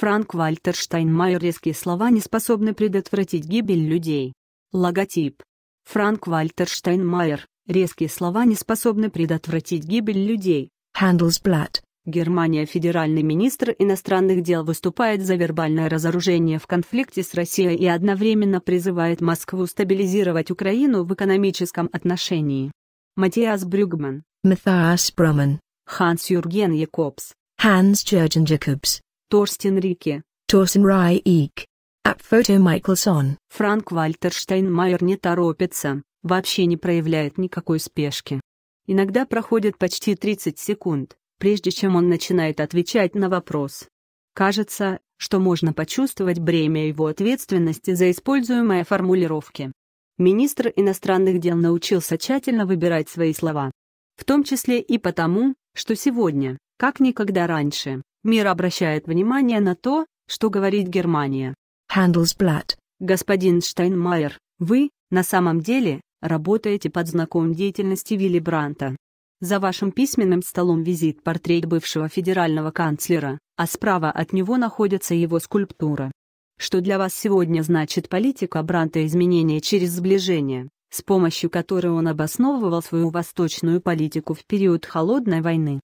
Франк Вальтер Штайнмайер резкие слова не способны предотвратить гибель людей. Логотип. Франк Вальтер Штайнмайер. Резкие слова не способны предотвратить гибель людей. Handelsblatt. Германия федеральный министр иностранных дел выступает за вербальное разоружение в конфликте с Россией и одновременно призывает Москву стабилизировать Украину в экономическом отношении. Матиас Брюгман. Матиас Brumman. Ханс Юрген Якобс. Ханс Jürgen Jacobs. Торстен Рике. Торстен Рай Ик. Апфото Майклсон. Франк Вальтер Штайнмайер не торопится, вообще не проявляет никакой спешки. Иногда проходит почти 30 секунд, прежде чем он начинает отвечать на вопрос. Кажется, что можно почувствовать бремя его ответственности за используемые формулировки. Министр иностранных дел научился тщательно выбирать свои слова. В том числе и потому, что сегодня, как никогда раньше, Мир обращает внимание на то, что говорит Германия. Handelsblatt. Господин Штайнмайер, вы, на самом деле, работаете под знаком деятельности Вилли Бранта. За вашим письменным столом визит портрет бывшего федерального канцлера, а справа от него находится его скульптура. Что для вас сегодня значит политика Бранта изменения через сближение, с помощью которой он обосновывал свою восточную политику в период Холодной войны?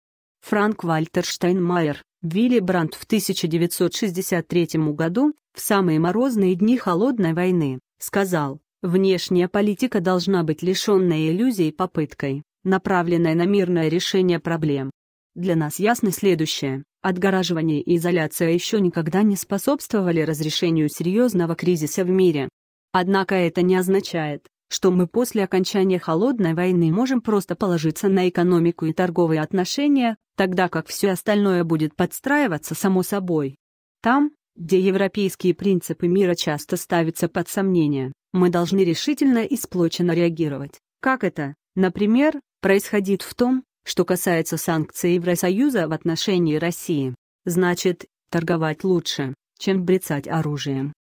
Франк Вальтер Штайнмайер, Вилли Брандт в 1963 году, в самые морозные дни Холодной войны, сказал, «Внешняя политика должна быть лишенной иллюзий попыткой, направленной на мирное решение проблем. Для нас ясно следующее. Отгораживание и изоляция еще никогда не способствовали разрешению серьезного кризиса в мире. Однако это не означает, что мы после окончания холодной войны можем просто положиться на экономику и торговые отношения, тогда как все остальное будет подстраиваться само собой. Там, где европейские принципы мира часто ставятся под сомнение, мы должны решительно и сплоченно реагировать. Как это, например, происходит в том, что касается санкций Евросоюза в отношении России. Значит, торговать лучше, чем брецать оружием.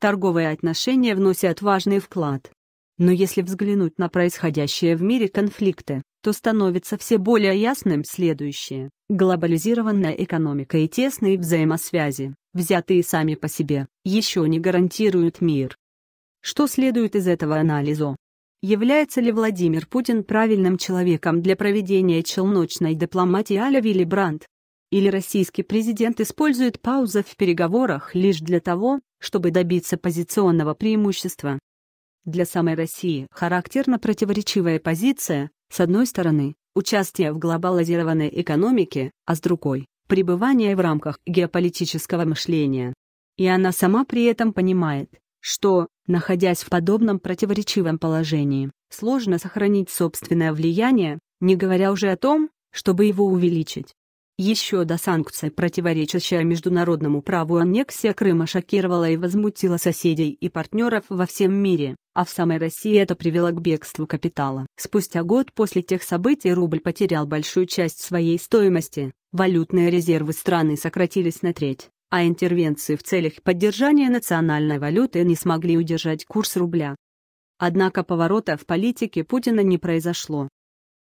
Торговые отношения вносят важный вклад но если взглянуть на происходящее в мире конфликты, то становится все более ясным следующее. Глобализированная экономика и тесные взаимосвязи, взятые сами по себе, еще не гарантируют мир. Что следует из этого анализа? Является ли Владимир Путин правильным человеком для проведения челночной дипломатии а-ля Вилли Брандт? Или российский президент использует паузу в переговорах лишь для того, чтобы добиться позиционного преимущества? Для самой России характерна противоречивая позиция, с одной стороны, участие в глобализированной экономике, а с другой – пребывание в рамках геополитического мышления. И она сама при этом понимает, что, находясь в подобном противоречивом положении, сложно сохранить собственное влияние, не говоря уже о том, чтобы его увеличить. Еще до санкций, противоречащая международному праву аннексия Крыма шокировала и возмутила соседей и партнеров во всем мире а в самой России это привело к бегству капитала. Спустя год после тех событий рубль потерял большую часть своей стоимости, валютные резервы страны сократились на треть, а интервенции в целях поддержания национальной валюты не смогли удержать курс рубля. Однако поворота в политике Путина не произошло.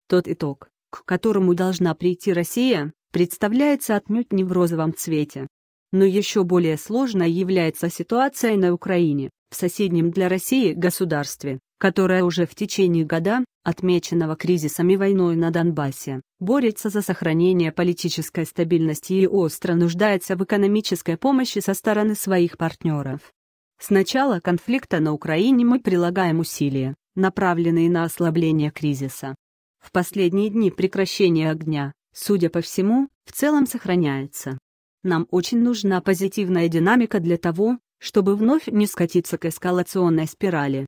Тот итог, к которому должна прийти Россия, представляется отнюдь не в розовом цвете. Но еще более сложной является ситуация на Украине в соседнем для России государстве, которое уже в течение года, отмеченного кризисами и войной на Донбассе, борется за сохранение политической стабильности и остро нуждается в экономической помощи со стороны своих партнеров. С начала конфликта на Украине мы прилагаем усилия, направленные на ослабление кризиса. В последние дни прекращение огня, судя по всему, в целом сохраняется. Нам очень нужна позитивная динамика для того, чтобы вновь не скатиться к эскалационной спирали.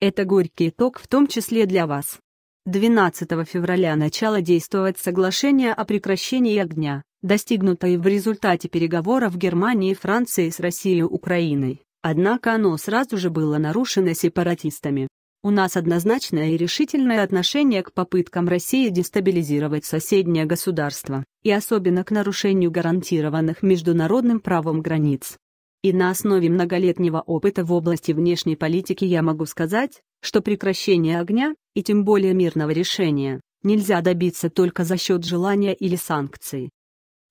Это горький итог в том числе для вас. 12 февраля начало действовать соглашение о прекращении огня, достигнутое в результате переговоров Германии, и Франции с Россией и Украиной. Однако оно сразу же было нарушено сепаратистами. У нас однозначное и решительное отношение к попыткам России дестабилизировать соседнее государство, и особенно к нарушению гарантированных международным правом границ. И на основе многолетнего опыта в области внешней политики я могу сказать, что прекращение огня, и тем более мирного решения, нельзя добиться только за счет желания или санкций.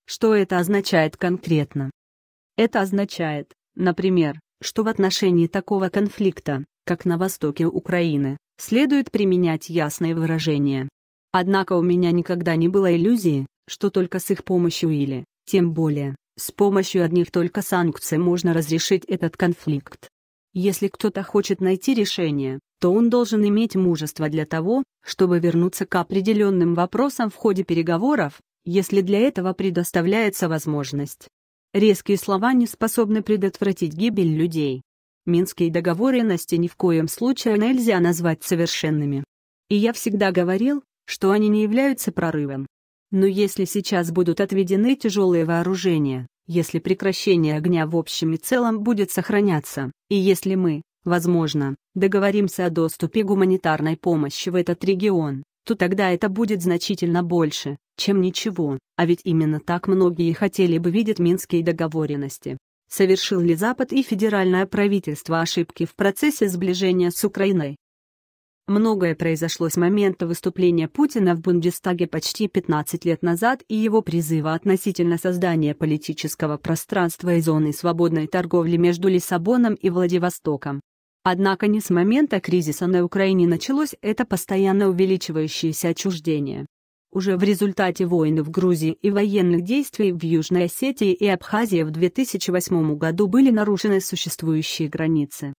Что это означает конкретно? Это означает, например, что в отношении такого конфликта, как на востоке Украины, следует применять ясные выражения. Однако у меня никогда не было иллюзии, что только с их помощью или, тем более, с помощью одних только санкций можно разрешить этот конфликт. Если кто-то хочет найти решение, то он должен иметь мужество для того, чтобы вернуться к определенным вопросам в ходе переговоров, если для этого предоставляется возможность. Резкие слова не способны предотвратить гибель людей. Минские договоренности ни в коем случае нельзя назвать совершенными. И я всегда говорил, что они не являются прорывом. Но если сейчас будут отведены тяжелые вооружения, если прекращение огня в общем и целом будет сохраняться, и если мы, возможно, договоримся о доступе гуманитарной помощи в этот регион, то тогда это будет значительно больше, чем ничего, а ведь именно так многие хотели бы видеть минские договоренности. Совершил ли Запад и федеральное правительство ошибки в процессе сближения с Украиной? Многое произошло с момента выступления Путина в Бундестаге почти 15 лет назад и его призыва относительно создания политического пространства и зоны свободной торговли между Лиссабоном и Владивостоком. Однако не с момента кризиса на Украине началось это постоянно увеличивающееся отчуждение. Уже в результате войны в Грузии и военных действий в Южной Осетии и Абхазии в 2008 году были нарушены существующие границы.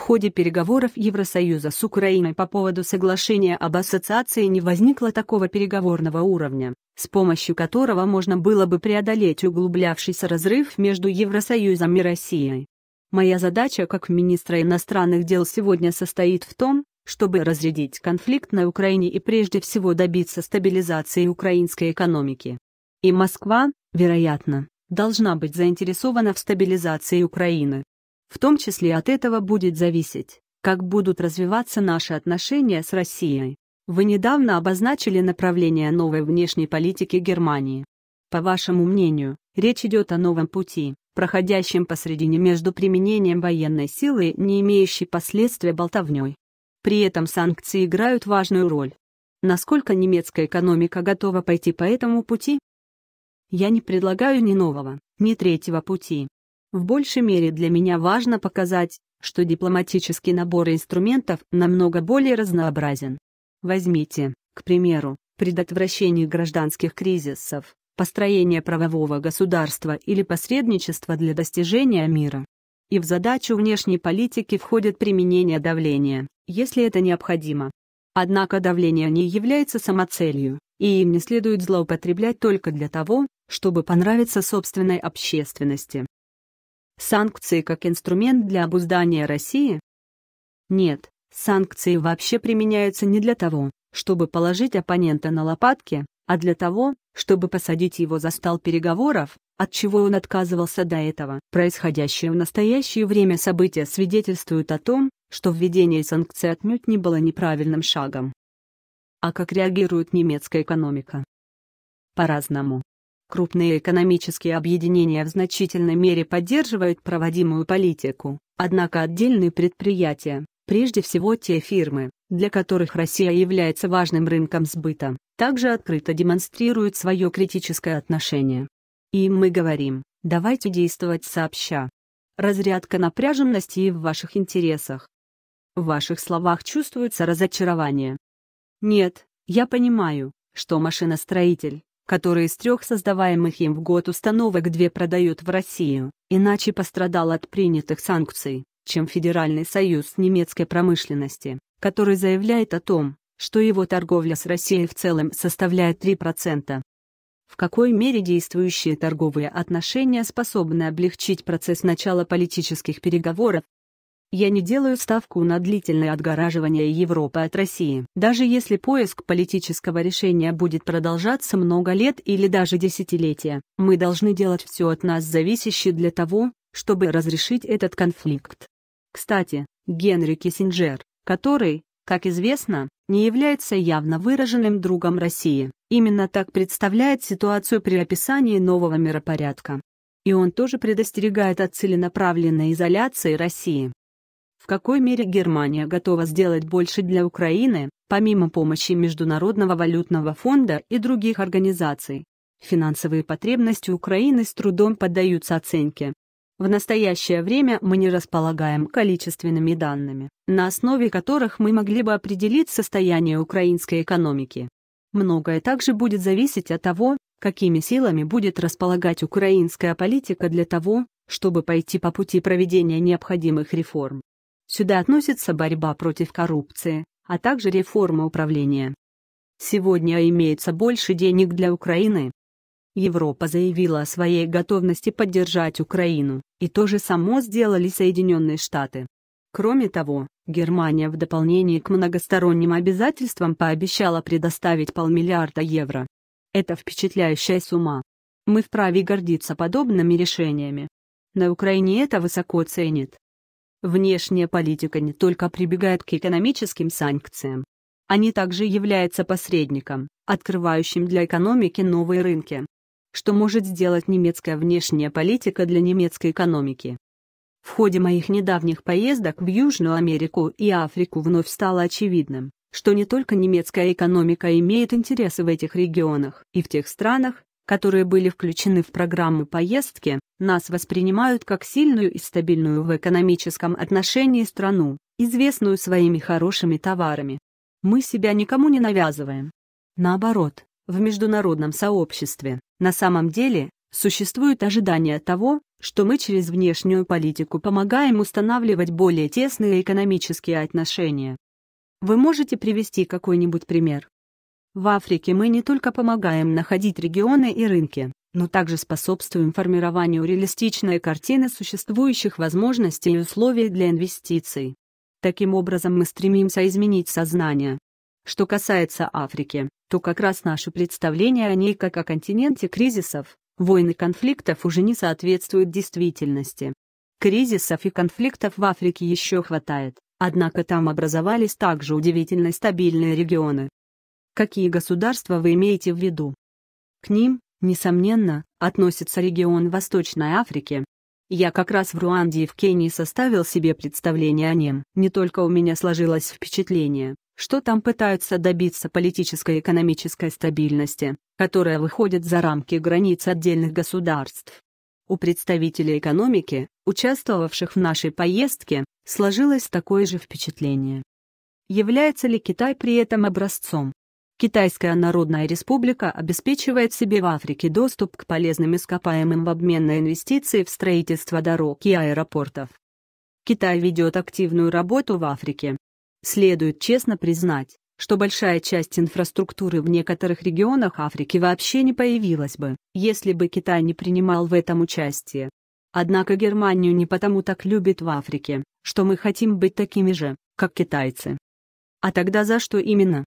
В ходе переговоров Евросоюза с Украиной по поводу соглашения об ассоциации не возникло такого переговорного уровня, с помощью которого можно было бы преодолеть углублявшийся разрыв между Евросоюзом и Россией. Моя задача как министра иностранных дел сегодня состоит в том, чтобы разрядить конфликт на Украине и прежде всего добиться стабилизации украинской экономики. И Москва, вероятно, должна быть заинтересована в стабилизации Украины. В том числе от этого будет зависеть, как будут развиваться наши отношения с Россией. Вы недавно обозначили направление новой внешней политики Германии. По вашему мнению, речь идет о новом пути, проходящем посредине между применением военной силы и не имеющей последствий болтовней. При этом санкции играют важную роль. Насколько немецкая экономика готова пойти по этому пути? Я не предлагаю ни нового, ни третьего пути, в большей мере для меня важно показать, что дипломатический набор инструментов намного более разнообразен. Возьмите, к примеру, предотвращение гражданских кризисов, построение правового государства или посредничество для достижения мира. И в задачу внешней политики входит применение давления, если это необходимо. Однако давление не является самоцелью, и им не следует злоупотреблять только для того, чтобы понравиться собственной общественности. Санкции как инструмент для обуздания России? Нет, санкции вообще применяются не для того, чтобы положить оппонента на лопатки, а для того, чтобы посадить его за стол переговоров, от чего он отказывался до этого. Происходящее в настоящее время события свидетельствуют о том, что введение санкций отнюдь не было неправильным шагом. А как реагирует немецкая экономика? По-разному. Крупные экономические объединения в значительной мере поддерживают проводимую политику, однако отдельные предприятия, прежде всего те фирмы, для которых Россия является важным рынком сбыта, также открыто демонстрируют свое критическое отношение. И мы говорим, давайте действовать сообща. Разрядка напряженности и в ваших интересах. В ваших словах чувствуется разочарование. Нет, я понимаю, что машиностроитель, который из трех создаваемых им в год установок две продает в Россию, иначе пострадал от принятых санкций, чем Федеральный союз немецкой промышленности, который заявляет о том, что его торговля с Россией в целом составляет 3%. В какой мере действующие торговые отношения способны облегчить процесс начала политических переговоров я не делаю ставку на длительное отгораживание Европы от России. Даже если поиск политического решения будет продолжаться много лет или даже десятилетия, мы должны делать все от нас зависящее для того, чтобы разрешить этот конфликт. Кстати, Генри Киссинджер, который, как известно, не является явно выраженным другом России, именно так представляет ситуацию при описании нового миропорядка. И он тоже предостерегает от целенаправленной изоляции России какой мере Германия готова сделать больше для Украины, помимо помощи Международного валютного фонда и других организаций. Финансовые потребности Украины с трудом поддаются оценке. В настоящее время мы не располагаем количественными данными, на основе которых мы могли бы определить состояние украинской экономики. Многое также будет зависеть от того, какими силами будет располагать украинская политика для того, чтобы пойти по пути проведения необходимых реформ. Сюда относится борьба против коррупции, а также реформа управления. Сегодня имеется больше денег для Украины. Европа заявила о своей готовности поддержать Украину, и то же само сделали Соединенные Штаты. Кроме того, Германия в дополнение к многосторонним обязательствам пообещала предоставить полмиллиарда евро. Это впечатляющая сумма. Мы вправе гордиться подобными решениями. На Украине это высоко ценит. Внешняя политика не только прибегает к экономическим санкциям, они также являются посредником, открывающим для экономики новые рынки. Что может сделать немецкая внешняя политика для немецкой экономики? В ходе моих недавних поездок в Южную Америку и Африку вновь стало очевидным, что не только немецкая экономика имеет интересы в этих регионах и в тех странах, которые были включены в программы поездки, нас воспринимают как сильную и стабильную в экономическом отношении страну, известную своими хорошими товарами. Мы себя никому не навязываем. Наоборот, в международном сообществе, на самом деле, существует ожидание того, что мы через внешнюю политику помогаем устанавливать более тесные экономические отношения. Вы можете привести какой-нибудь пример? В Африке мы не только помогаем находить регионы и рынки, но также способствуем формированию реалистичной картины существующих возможностей и условий для инвестиций. Таким образом мы стремимся изменить сознание. Что касается Африки, то как раз наши представления о ней как о континенте кризисов, войн и конфликтов уже не соответствуют действительности. Кризисов и конфликтов в Африке еще хватает, однако там образовались также удивительно стабильные регионы, какие государства вы имеете в виду. К ним, несомненно, относится регион Восточной Африки. Я как раз в Руанде и в Кении составил себе представление о нем. Не только у меня сложилось впечатление, что там пытаются добиться политической и экономической стабильности, которая выходит за рамки границ отдельных государств. У представителей экономики, участвовавших в нашей поездке, сложилось такое же впечатление. Является ли Китай при этом образцом? Китайская Народная Республика обеспечивает себе в Африке доступ к полезным ископаемым в обмен на инвестиции в строительство дорог и аэропортов. Китай ведет активную работу в Африке. Следует честно признать, что большая часть инфраструктуры в некоторых регионах Африки вообще не появилась бы, если бы Китай не принимал в этом участие. Однако Германию не потому так любит в Африке, что мы хотим быть такими же, как китайцы. А тогда за что именно?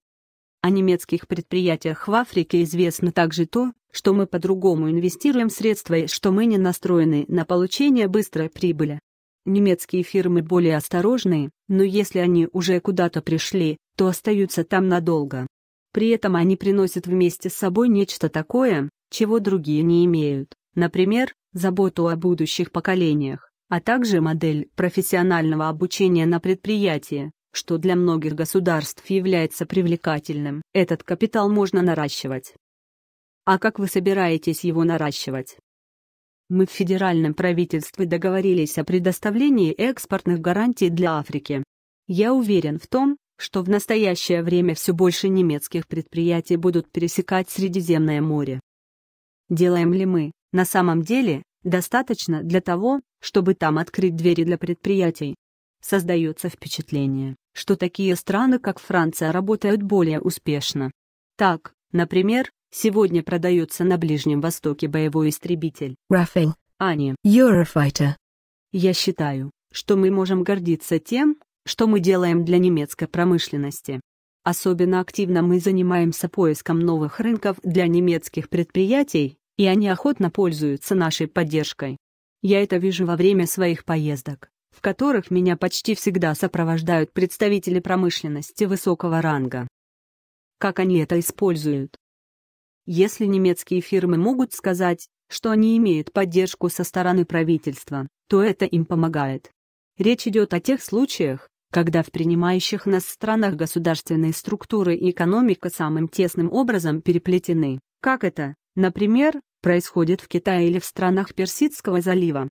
О немецких предприятиях в Африке известно также то, что мы по-другому инвестируем средства и что мы не настроены на получение быстрой прибыли. Немецкие фирмы более осторожные, но если они уже куда-то пришли, то остаются там надолго. При этом они приносят вместе с собой нечто такое, чего другие не имеют, например, заботу о будущих поколениях, а также модель профессионального обучения на предприятии, что для многих государств является привлекательным. Этот капитал можно наращивать. А как вы собираетесь его наращивать? Мы в федеральном правительстве договорились о предоставлении экспортных гарантий для Африки. Я уверен в том, что в настоящее время все больше немецких предприятий будут пересекать Средиземное море. Делаем ли мы, на самом деле, достаточно для того, чтобы там открыть двери для предприятий? Создается впечатление, что такие страны, как Франция, работают более успешно. Так, например, сегодня продается на Ближнем Востоке боевой истребитель Рафаэль, Ани. Eurofighter. Я считаю, что мы можем гордиться тем, что мы делаем для немецкой промышленности. Особенно активно мы занимаемся поиском новых рынков для немецких предприятий, и они охотно пользуются нашей поддержкой. Я это вижу во время своих поездок в которых меня почти всегда сопровождают представители промышленности высокого ранга. Как они это используют? Если немецкие фирмы могут сказать, что они имеют поддержку со стороны правительства, то это им помогает. Речь идет о тех случаях, когда в принимающих нас странах государственные структуры и экономика самым тесным образом переплетены, как это, например, происходит в Китае или в странах Персидского залива.